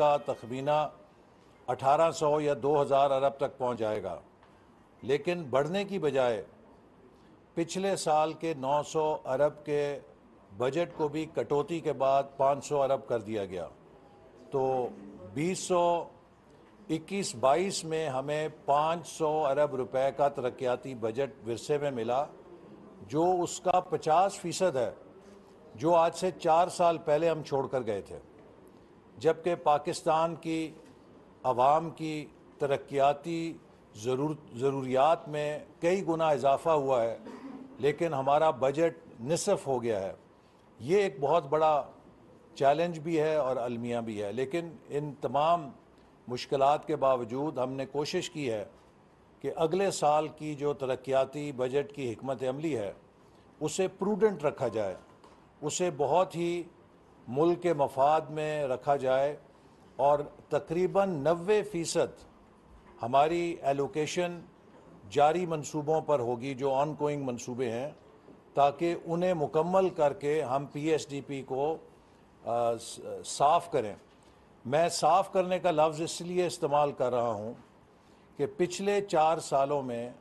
का तखमीना 1800 या 2000 अरब तक पहुंच जाएगा लेकिन बढ़ने की बजाय पिछले साल के 900 अरब के बजट को भी कटौती के बाद 500 अरब कर दिया गया तो सौ इक्कीस बाईस में हमें 500 अरब रुपए का तरक्याती बजट विरसे में मिला जो उसका 50 फ़ीसद है जो आज से चार साल पहले हम छोड़ कर गए थे जबकि पाकिस्तान की आवाम की तरक्याती ज़रूर ज़रूरियात में कई गुना इजाफा हुआ है लेकिन हमारा बजट नसफ हो गया है ये एक बहुत बड़ा चैलेंज भी है और अलमिया भी है लेकिन इन तमाम मुश्किल के बावजूद हमने कोशिश की है कि अगले साल की जो तरक्याती बजट की हमत अमली है उसे प्रूडेंट रखा जाए उसे बहुत ही मुल्क के मफाद में रखा जाए और तकरीबन नबे फ़ीसद हमारी एलोकेशन जारी मनसूबों पर होगी जो ऑन गोइंग मनसूबे हैं ताकि उन्हें मुकम्मल करके हम पी एस डी पी को साफ़ करें मैं साफ़ करने का लफ्ज़ इसलिए इस्तेमाल कर रहा हूँ कि पिछले चार सालों में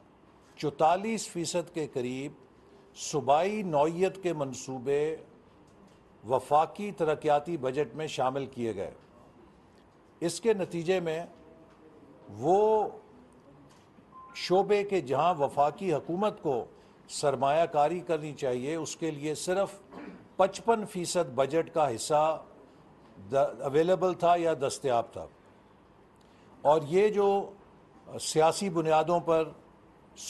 चौतालीस फ़ीसद के करीब सूबाई नौीय के मनसूबे वफाकी तरक्याती बजट में शामिल किए गए इसके नतीजे में वो शोबे के जहाँ वफाकी हकूमत को सरमाकारी करनी चाहिए उसके लिए सिर्फ पचपन फ़ीसद बजट का हिस्सा अवेलेबल था या दस्तियाब था और ये जो सियासी बुनियादों पर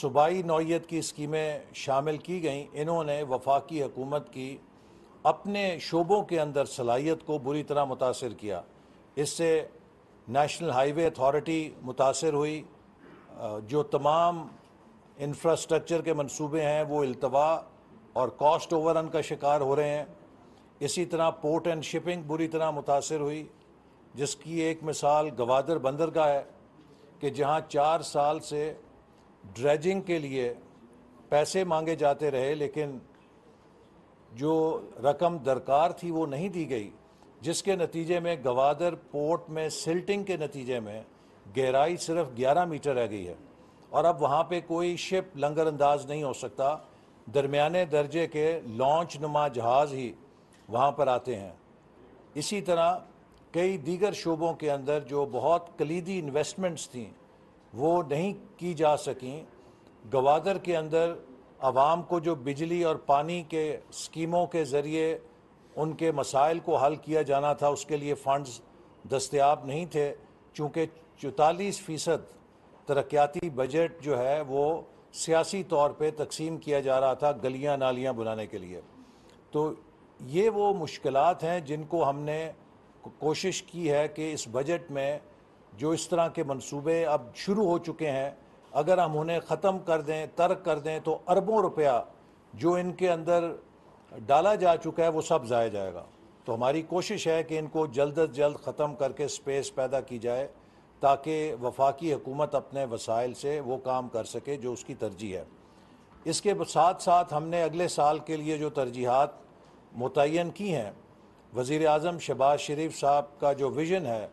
सूबाई नौीयत की स्कीमें शामिल की गई इन्होंने वफाकी हकूमत की अपने शोबों के अंदर सलाहियत को बुरी तरह मुतासर किया इससे नेशनल हाईवे अथॉरिटी मुतासर हुई जो तमाम इंफ्रास्ट्रक्चर के मंसूबे हैं वो अल्तवा और कॉस्ट ओवरन का शिकार हो रहे हैं इसी तरह पोर्ट एंड शिपिंग बुरी तरह मुतासर हुई जिसकी एक मिसाल गवादर बंदर का है कि जहाँ चार साल से ड्रेजिंग के लिए पैसे मांगे जाते रहे लेकिन जो रकम दरकार थी वो नहीं दी गई जिसके नतीजे में गवादर पोर्ट में सिल्टिंग के नतीजे में गहराई सिर्फ 11 मीटर रह गई है और अब वहाँ पे कोई शिप लंगर अंदाज नहीं हो सकता दरमियाने दर्जे के लॉन्च नुमा जहाज़ ही वहाँ पर आते हैं इसी तरह कई दीगर शोबों के अंदर जो बहुत कलीदी इन्वेस्टमेंट्स थी वो नहीं की जा सकें गवादर के अंदर आवाम को जो बिजली और पानी के स्कीमों के ज़रिए उनके मसाइल को हल किया जाना था उसके लिए फ़ंड्स दस्तियाब नहीं थे चूँकि चौतालीस फ़ीसद तरक्याती बजट जो है वो सियासी तौर पर तकसीम किया जा रहा था गलियाँ नालियाँ बनाने के लिए तो ये वो मुश्किल हैं जिनको हमने कोशिश की है कि इस बजट में जो इस तरह के मनसूबे अब शुरू हो चुके हैं अगर हम उन्हें ख़त्म कर दें तर्क कर दें तो अरबों रुपया जो इनके अंदर डाला जा चुका है वो सब ज़ाया जाएगा तो हमारी कोशिश है कि इनको जल्द अज जल्द ख़त्म करके स्पेस पैदा की जाए ताकि वफाकी हुकूमत अपने वसाइल से वो काम कर सके जो उसकी तरजीह है इसके साथ साथ हमने अगले साल के लिए जो तरजीहत मुतन की हैं वज़ी अजम शहबाज शरीफ साहब का जो विज़न है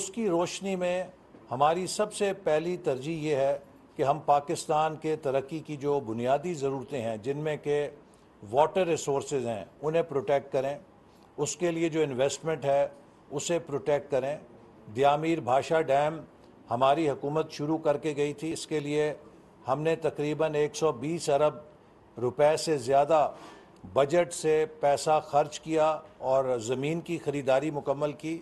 उसकी रोशनी में हमारी सबसे पहली तरजीह ये है कि हम पाकिस्तान के तरक्की की जो बुनियादी ज़रूरतें हैं जिनमें के वाटर रिसोर्स हैं उन्हें प्रोटेक्ट करें उसके लिए जो इन्वेस्टमेंट है उसे प्रोटेक्ट करें दियामीर भाषा डैम हमारी हुकूमत शुरू करके गई थी इसके लिए हमने तकरीबन 120 अरब रुपए से ज़्यादा बजट से पैसा खर्च किया और ज़मीन की ख़रीदारी मुकम्मल की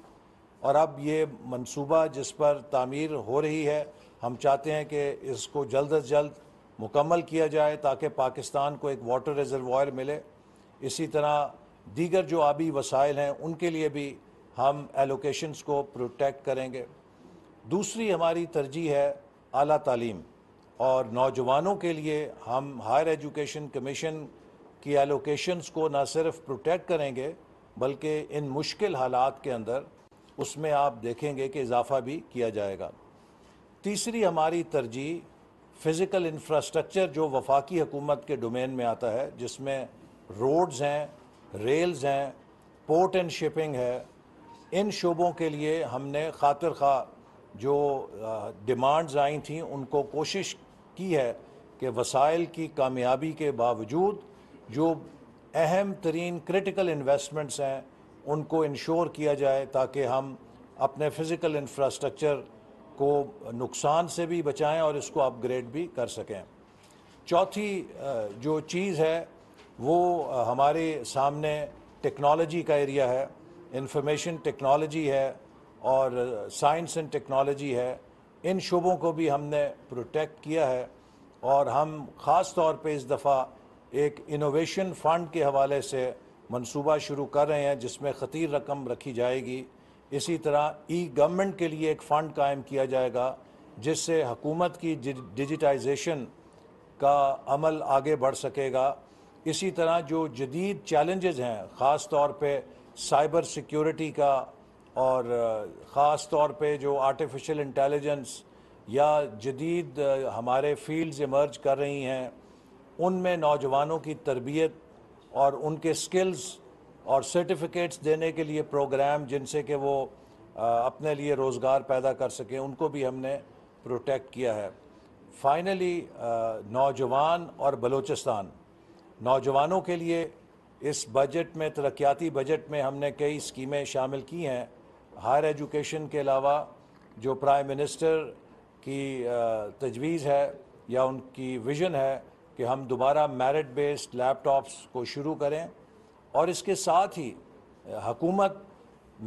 और अब ये मंसूबा जिस पर तामीर हो रही है हम चाहते हैं कि इसको जल्द अज जल्द मुकम्मल किया जाए ताकि पाकिस्तान को एक वाटर रिजर्वायर मिले इसी तरह दीगर जो आबी वसाइल हैं उनके लिए भी हम एलोकेशंस को प्रोटेक्ट करेंगे दूसरी हमारी तरजीह है अली तालीम और नौजवानों के लिए हम हायर एजुकेशन कमीशन की एलोकेशंस को ना सिर्फ प्रोटेक्ट करेंगे बल्कि इन मुश्किल हालात के अंदर उसमें आप देखेंगे कि इजाफा भी किया जाएगा तीसरी हमारी तरजीह फ़िज़िकल इंफ्रास्ट्रक्चर जो वफाकी हकूमत के डोमेन में आता है जिसमें रोड्स हैं रेल्स हैं पोर्ट एंड शिपिंग है इन शोबों के लिए हमने खातर खा जो डिमांड्स आई थी उनको कोशिश की है कि वसाइल की कामयाबी के बावजूद जो अहम तरीन क्रिटिकल इन्वेस्टमेंट्स हैं उनको इंश्योर किया जाए ताकि हम अपने फ़िज़िकल इंफ्रास्ट्रक्चर को नुकसान से भी बचाएं और इसको अपग्रेड भी कर सकें चौथी जो चीज़ है वो हमारे सामने टेक्नोलॉजी का एरिया है इंफॉर्मेशन टेक्नोलॉजी है और साइंस एंड टेक्नोलॉजी है इन शोबों को भी हमने प्रोटेक्ट किया है और हम ख़ास तौर पे इस दफ़ा एक इनोवेशन फंड के हवाले से मंसूबा शुरू कर रहे हैं जिसमें ख़तीर रकम रखी जाएगी इसी तरह ई गवर्नमेंट के लिए एक फ़ंड कायम किया जाएगा जिससे हकूमत की डिजिटाइजेशन का अमल आगे बढ़ सकेगा इसी तरह जो जदीद चैलेंजेस हैं ख़ास तौर पे साइबर सिक्योरिटी का और ख़ास तौर पे जो आर्टिफिशियल इंटेलिजेंस या जदीद हमारे फील्ड्स इमर्ज कर रही हैं उनमें नौजवानों की तरबियत और उनके स्किल्स और सर्टिफिकेट्स देने के लिए प्रोग्राम जिनसे कि वो अपने लिए रोज़गार पैदा कर सकें उनको भी हमने प्रोटेक्ट किया है फाइनली नौजवान और बलूचिस्तान नौजवानों के लिए इस बजट में तरक्याती बजट में हमने कई स्कीमें शामिल की हैं हायर एजुकेशन के अलावा जो प्राइम मिनिस्टर की तजवीज़ है या उनकी विज़न है कि हम दोबारा मेरिट बेस्ड लैपटॉप्स को शुरू करें और इसके साथ ही हकूमत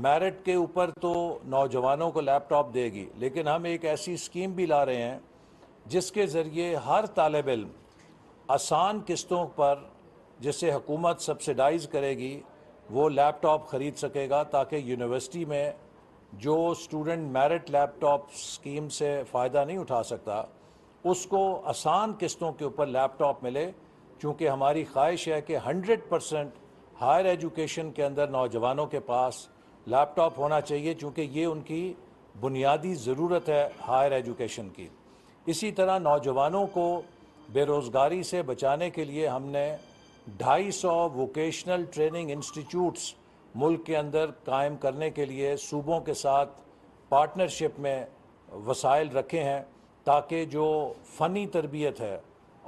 मेरिट के ऊपर तो नौजवानों को लैपटॉप देगी लेकिन हम एक ऐसी स्कीम भी ला रहे हैं जिसके ज़रिए हर तालब इल्म आसान किस्तों पर जिसे हकूमत सब्सिडाइज करेगी वो लैपटॉप ख़रीद सकेगा ताकि यूनिवर्सिटी में जो स्टूडेंट मेरिट लैपटॉप स्कीम से फ़ायदा नहीं उठा सकता उसको आसान किस्तों के ऊपर लैपटॉप मिले चूँकि हमारी ख्वाहिश है कि हंड्रेड परसेंट हायर एजुकेशन के अंदर नौजवानों के पास लैपटॉप होना चाहिए चूँकि ये उनकी बुनियादी ज़रूरत है हायर एजुकेशन की इसी तरह नौजवानों को बेरोज़गारी से बचाने के लिए हमने ढाई सौ वोकेशनल ट्रेनिंग इंस्टीट्यूट्स मुल्क के अंदर कायम करने के लिए सूबों के साथ पार्टनरशिप में वसाइल रखे हैं ताकि जो फ़नी तरबियत है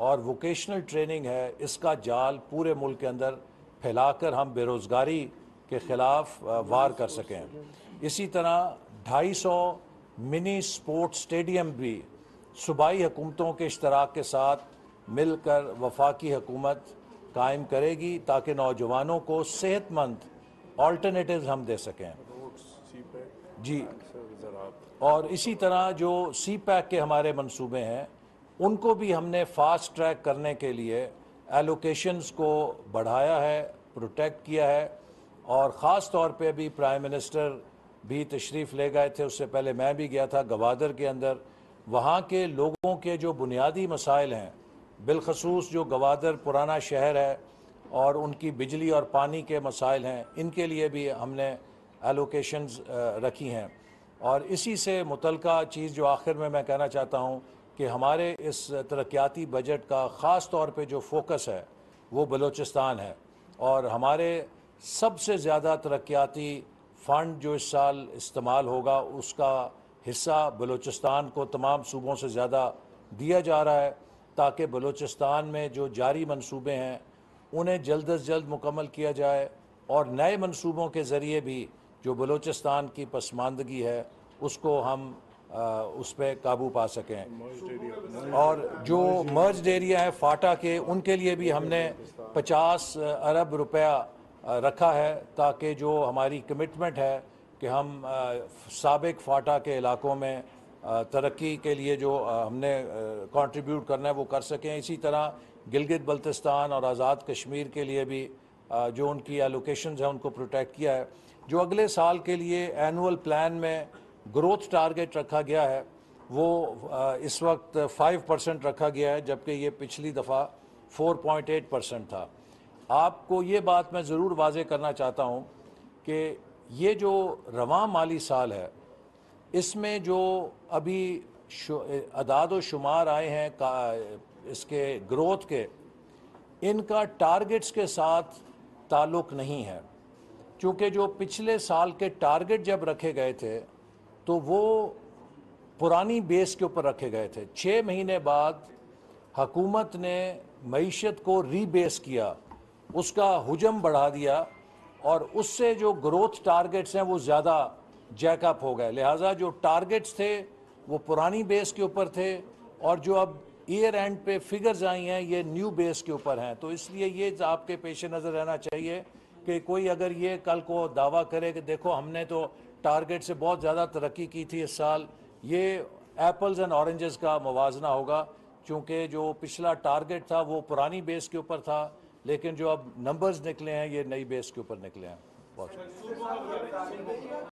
और वोकेशनल ट्रेनिंग है इसका जाल पूरे मुल्क के अंदर फैलाकर हम बेरोज़गारी के ख़िलाफ़ वार कर सकें इसी तरह ढाई सौ मिनी स्पोर्ट्स स्टेडियम भी सूबाई हुकूमतों के इश्तराक के साथ मिलकर वफाकी हुकूमत कायम करेगी ताकि नौजवानों को सेहतमंद ऑल्टरनेटिव हम दे सकें जी और इसी तरह जो सी पैक के हमारे मंसूबे हैं उनको भी हमने फास्ट ट्रैक करने के लिए एलोकेशंस को बढ़ाया है प्रोटेक्ट किया है और ख़ास तौर पे भी प्राइम मिनिस्टर भी तशरीफ़ ले गए थे उससे पहले मैं भी गया था गवादर के अंदर वहाँ के लोगों के जो बुनियादी मसाइल हैं बिलखसूस जो गवादर पुराना शहर है और उनकी बिजली और पानी के मसाइल हैं इनके लिए भी हमने एलोकेशंस रखी हैं और इसी से मुतलका चीज़ जो आखिर में मैं कहना चाहता हूँ कि हमारे इस तरक्याती बजट का ख़ास तौर पर जो फोकस है वो बलूचिस्तान है और हमारे सबसे ज़्यादा तरक्याती फ़ंड जो इस साल इस्तेमाल होगा उसका हिस्सा बलूचिस्तान को तमाम सूबों से ज़्यादा दिया जा रहा है ताकि बलूचिस्तान में जो जारी मनसूबे हैं उन्हें जल्द अज जल्द मुकम्मल किया जाए और नए मनसूबों के ज़रिए भी जो बलूचिस्तान की पसमानदगी है उसको हम उस पर काबू पा सकें और जो मर्ज एरिया है फाटा के उनके लिए भी हमने 50 अरब रुपया रखा है ताकि जो हमारी कमिटमेंट है कि हम सबक फाटा के इलाकों में तरक्की के लिए जो हमने कंट्रीब्यूट करना है वो कर सकें इसी तरह गिलगित बल्तिस्तान और आज़ाद कश्मीर के लिए भी जो उनकी एलोकेशन है उनको प्रोटेक्ट किया है जो अगले साल के लिए एनुअल प्लान में ग्रोथ टारगेट रखा गया है वो इस वक्त 5 परसेंट रखा गया है जबकि ये पिछली दफ़ा 4.8 परसेंट था आपको ये बात मैं ज़रूर वाजे करना चाहता हूँ कि ये जो रवा माली साल है इसमें जो अभी अदाद शुमार आए हैं का इसके ग्रोथ के इनका टारगेट्स के साथ ताल्लुक़ नहीं है क्योंकि जो पिछले साल के टारगेट जब रखे गए थे तो वो पुरानी बेस के ऊपर रखे गए थे छः महीने बाद हकूमत ने मीशत को रीबेस किया उसका हजम बढ़ा दिया और उससे जो ग्रोथ टारगेट्स हैं वो ज़्यादा जैकअप हो गए लिहाजा जो टारगेट्स थे वो पुरानी बेस के ऊपर थे और जो अब ईयर एंड पे फिगर्स आई हैं ये न्यू बेस के ऊपर हैं तो इसलिए ये आपके पेश नज़र रहना चाहिए कि कोई अगर ये कल को दावा करे कि देखो हमने तो टारगेट से बहुत ज़्यादा तरक्की की थी इस साल ये एप्पल्स एंड ऑरेंजेस का मुवजना होगा क्योंकि जो पिछला टारगेट था वो पुरानी बेस के ऊपर था लेकिन जो अब नंबर्स निकले हैं ये नई बेस के ऊपर निकले हैं बहुत